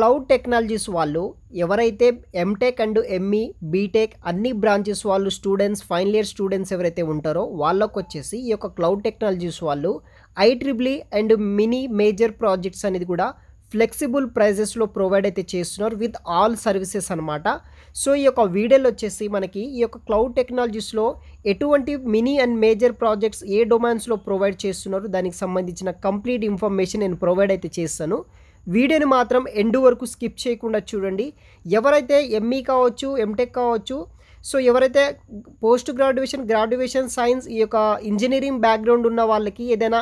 cloud technologies వాళ్ళు ఎవరైతే MTech and ME BTech e, అన్ని బ్రాంచెస్ వాళ్ళు స్టూడెంట్స్ ఫైనల్ ఇయర్ స్టూడెంట్స్ ఎవరైతే ఉంటారో వాళ్ళకు వచ్చేసి ఈ యొక్క క్లౌడ్ టెక్నాలజీస్ వాళ్ళు ఐట్రిబ్లీ అండ్ మినీ మేజర్ ప్రాజెక్ట్స్ అనేది కూడా ఫ్లెక్సిబుల్ ప్రైజెస్లో ప్రొవైడ్ అయితే చేస్తున్నారు విత్ ఆల్ సర్వీసెస్ అనమాట సో ఈ యొక్క వీడియోలో వచ్చేసి మనకి ఈ యొక్క క్లౌడ్ టెక్నాలజీస్లో ఎటువంటి మినీ అండ్ మేజర్ ప్రాజెక్ట్స్ ఏ డొమైన్స్లో ప్రొవైడ్ చేస్తున్నారు దానికి సంబంధించిన కంప్లీట్ ఇన్ఫర్మేషన్ నేను ప్రొవైడ్ అయితే చేస్తాను వీడియోని మాత్రం ఎండ్ వరకు స్కిప్ చేయకుండా చూడండి ఎవరైతే ఎంఈ e కావచ్చు ఎంటెక్ కావచ్చు సో ఎవరైతే పోస్ట్ గ్రాడ్యుయేషన్ గ్రాడ్యుయేషన్ సైన్స్ ఈ యొక్క ఇంజనీరింగ్ బ్యాక్గ్రౌండ్ ఉన్న వాళ్ళకి ఏదైనా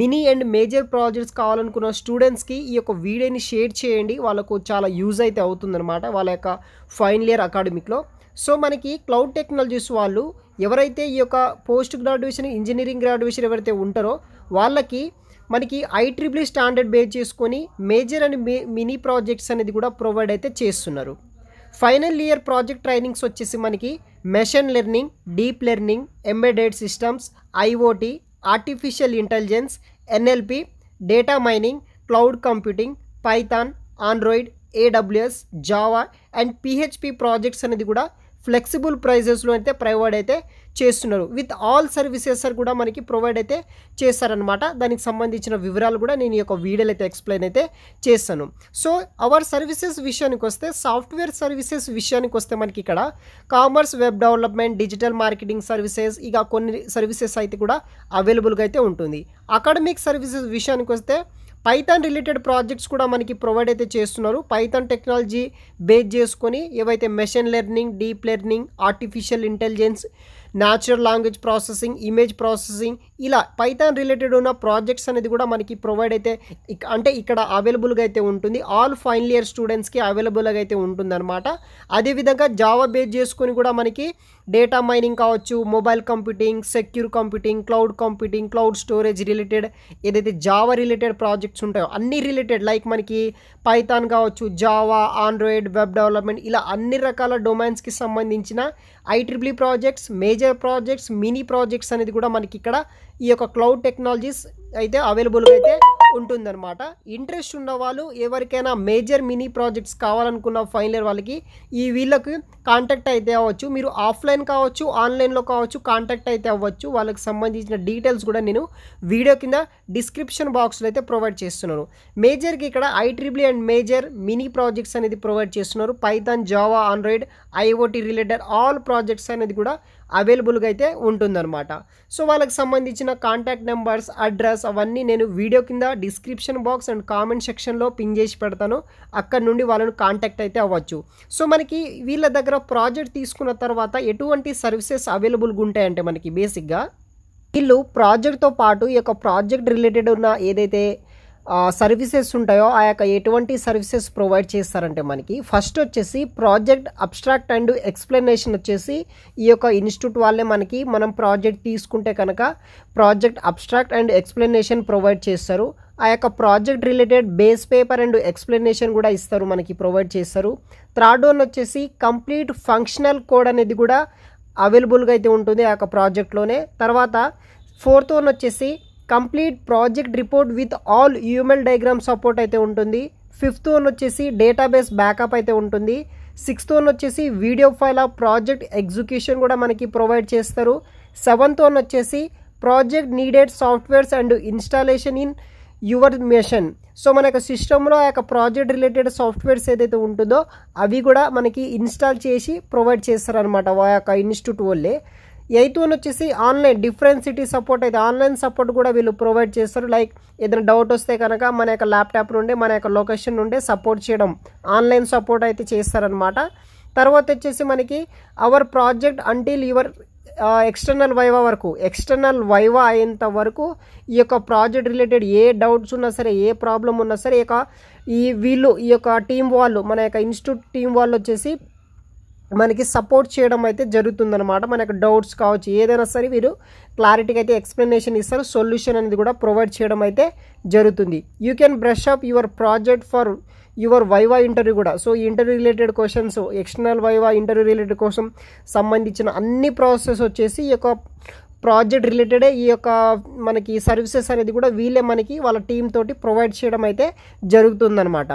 మినీ అండ్ మేజర్ ప్రాజెక్ట్స్ కావాలనుకున్న స్టూడెంట్స్కి ఈ యొక్క వీడియోని షేర్ చేయండి వాళ్ళకు చాలా యూజ్ అయితే అవుతుందన్నమాట వాళ్ళ యొక్క ఫైనల్ ఇయర్ అకాడమిక్లో సో మనకి క్లౌడ్ టెక్నాలజీస్ వాళ్ళు ఎవరైతే ఈ యొక్క పోస్ట్ గ్రాడ్యుయేషన్ ఇంజనీరింగ్ గ్రాడ్యుయేషన్ ఎవరైతే ఉంటారో వాళ్ళకి మనకి ఐట్రిబుల్ స్టాండర్డ్ బేస్ చేసుకొని మేజర్ అండ్ మినీ ప్రాజెక్ట్స్ అనేది కూడా ప్రొవైడ్ అయితే చేస్తున్నారు ఫైనల్ ఇయర్ ప్రాజెక్ట్ ట్రైనింగ్స్ వచ్చేసి మనకి machine learning deep learning embedded systems IoT artificial intelligence NLP data mining cloud computing Python Android AWS Java and PHP projects అనేది కూడా flexible ప్రైజెస్లో అయితే ప్రొవైడ్ అయితే చేస్తున్నారు విత్ ఆల్ సర్వీసెస్ కూడా మనకి ప్రొవైడ్ అయితే చేస్తారనమాట దానికి సంబంధించిన వివరాలు కూడా నేను ఈ యొక్క వీడియోలో అయితే ఎక్స్ప్లెయిన్ అయితే చేస్తాను సో అవర్ సర్వీసెస్ విషయానికి వస్తే సాఫ్ట్వేర్ సర్వీసెస్ విషయానికి వస్తే మనకి ఇక్కడ commerce web development digital marketing services ఇక కొన్ని సర్వీసెస్ అయితే కూడా అవైలబుల్గా అయితే ఉంటుంది అకాడమిక్ సర్వీసెస్ విషయానికి వస్తే పైథాన్ రిలేటెడ్ ప్రాజెక్ట్స్ కూడా మనకి ప్రొవైడ్ అయితే చేస్తున్నారు పైథాన్ టెక్నాలజీ బేస్ చేసుకొని ఏవైతే machine learning deep learning artificial intelligence natural language processing image processing ఇలా పైథాన్ రిలేటెడ్ ఉన్న ప్రాజెక్ట్స్ అనేది కూడా మనకి ప్రొవైడ్ అయితే అంటే ఇక్కడ అవైలబుల్గా అయితే ఉంటుంది ఆల్ ఫైనల్ ఇయర్ స్టూడెంట్స్కి అవైలబుల్గా అయితే ఉంటుందన్నమాట అదేవిధంగా జావా బేస్ చేసుకొని కూడా మనకి డేటా మైనింగ్ కావచ్చు mobile computing secure computing cloud computing cloud storage related ఏదైతే జావా రిలేటెడ్ ప్రాజెక్ట్స్ ఉంటాయో అన్ని రిలేటెడ్ లైక్ మనకి పైథాన్ కావచ్చు జావా ఆండ్రాయిడ్ వెబ్ డెవలప్మెంట్ ఇలా అన్ని రకాల డొమైన్స్కి సంబంధించిన ఐట్రిబ్లీ projects major projects mini projects అనేది కూడా మనకి ఇక్కడ ఈ యొక్క క్లౌడ్ టెక్నాలజీస్ అయితే అవైలబుల్గా అయితే ఉంటుందన్నమాట ఇంట్రెస్ట్ ఉన్నవాళ్ళు ఎవరికైనా మేజర్ మినీ ప్రాజెక్ట్స్ కావాలనుకున్న ఫైనల్ వాళ్ళకి ఈ వీళ్ళకి కాంటాక్ట్ అయితే అవ్వచ్చు మీరు ఆఫ్లైన్ కావచ్చు ఆన్లైన్లో కావచ్చు కాంటాక్ట్ అయితే అవ్వచ్చు వాళ్ళకి సంబంధించిన డీటెయిల్స్ కూడా నేను వీడియో కింద డిస్క్రిప్షన్ బాక్స్లో అయితే ప్రొవైడ్ చేస్తున్నాను మేజర్కి ఇక్కడ ఐట్రిబ్లీ అండ్ మేజర్ మినీ ప్రాజెక్ట్స్ అనేది ప్రొవైడ్ చేస్తున్నారు Python Java Android IoT related all projects అనేది కూడా అవైలబుల్గా అయితే ఉంటుందన్నమాట సో వాళ్ళకి సంబంధించిన కాంటాక్ట్ నెంబర్స్ అడ్రస్ అవన్నీ నేను వీడియో కింద డిస్క్రిప్షన్ బాక్స్ అండ్ కామెంట్ సెక్షన్లో పిన్ చేసి పెడతాను అక్కడ నుండి వాళ్ళను కాంటాక్ట్ అయితే అవ్వచ్చు సో మనకి వీళ్ళ దగ్గర ప్రాజెక్ట్ తీసుకున్న తర్వాత ఎటువంటి సర్వీసెస్ అవైలబుల్గా ఉంటాయంటే మనకి బేసిక్గా వీళ్ళు ప్రాజెక్ట్తో పాటు ఈ యొక్క ప్రాజెక్ట్ రిలేటెడ్ ఉన్న ఏదైతే సర్వీసెస్ ఉంటాయో ఆ యొక్క ఎటువంటి సర్వీసెస్ ప్రొవైడ్ చేస్తారంటే మనకి ఫస్ట్ వచ్చేసి ప్రాజెక్ట్ అబ్స్ట్రాక్ట్ అండ్ ఎక్స్ప్లెనేషన్ వచ్చేసి ఈ యొక్క ఇన్స్టిట్యూట్ వాళ్ళే మనకి మనం ప్రాజెక్ట్ తీసుకుంటే కనుక project abstract and explanation provide చేస్తారు ఆ యొక్క project related base paper and explanation కూడా ఇస్తారు మనకి ప్రొవైడ్ చేస్తారు థర్డ్ వన్ వచ్చేసి కంప్లీట్ ఫంక్షనల్ కోడ్ అనేది కూడా అవైలబుల్గా అయితే ఉంటుంది ఆ యొక్క ప్రాజెక్ట్లోనే తర్వాత ఫోర్త్ వన్ వచ్చేసి complete project report with all UML diagram support అయితే ఉంటుంది ఫిఫ్త్ వన్ వచ్చేసి డేటాబేస్ బ్యాకప్ అయితే ఉంటుంది సిక్స్త్ వన్ వచ్చేసి video file of project execution కూడా మనకి ప్రొవైడ్ చేస్తారు సెవెంత్ వన్ వచ్చేసి project needed softwares and installation in your machine so మన యొక్క సిస్టంలో ఆ యొక్క ప్రాజెక్ట్ రిలేటెడ్ సాఫ్ట్వేర్స్ ఏదైతే ఉంటుందో అవి కూడా మనకి ఇన్స్టాల్ చేసి ప్రొవైడ్ చేస్తారనమాట ఆ యొక్క ఇన్స్టిట్యూట్ వాళ్ళే ఎయిత్ వన్ వచ్చేసి ఆన్లైన్ డిఫరెంట్ సిటీ సపోర్ట్ అయితే ఆన్లైన్ సపోర్ట్ కూడా వీళ్ళు ప్రొవైడ్ చేస్తారు లైక్ ఏదైనా డౌట్ వస్తే కనుక మన యొక్క ల్యాప్టాప్ నుండి మన యొక్క లొకేషన్ నుండే సపోర్ట్ చేయడం ఆన్లైన్ సపోర్ట్ అయితే చేస్తారనమాట తర్వాత వచ్చేసి మనకి our project until your external viva వరకు ఎక్స్టర్నల్ వైవా అయ్యేంత వరకు ఈ యొక్క ప్రాజెక్ట్ రిలేటెడ్ ఏ డౌట్స్ ఉన్నా సరే ఏ ప్రాబ్లం ఉన్నా సరే ఈ ఈ వీళ్ళు ఈ యొక్క టీం వాళ్ళు మన యొక్క ఇన్స్టిట్యూట్ టీం వాళ్ళు వచ్చేసి మనకి సపోర్ట్ చేయడం అయితే జరుగుతుందనమాట మనకు డౌట్స్ కావచ్చు ఏదైనా సరే వీరు క్లారిటీగా అయితే ఎక్స్ప్లెనేషన్ ఇస్తారు సొల్యూషన్ అనేది కూడా ప్రొవైడ్ చేయడం అయితే జరుగుతుంది you can brush up your project for your viva interview కూడా so interview related questions external viva interview related కోసం సంబంధించిన అన్ని ప్రాసెస్ వచ్చేసి ఈ యొక్క ప్రాజెక్ట్ రిలేటెడే ఈ యొక్క మనకి సర్వీసెస్ అనేది కూడా వీళ్ళే మనకి వాళ్ళ టీమ్ తోటి ప్రొవైడ్ చేయడం అయితే జరుగుతుందనమాట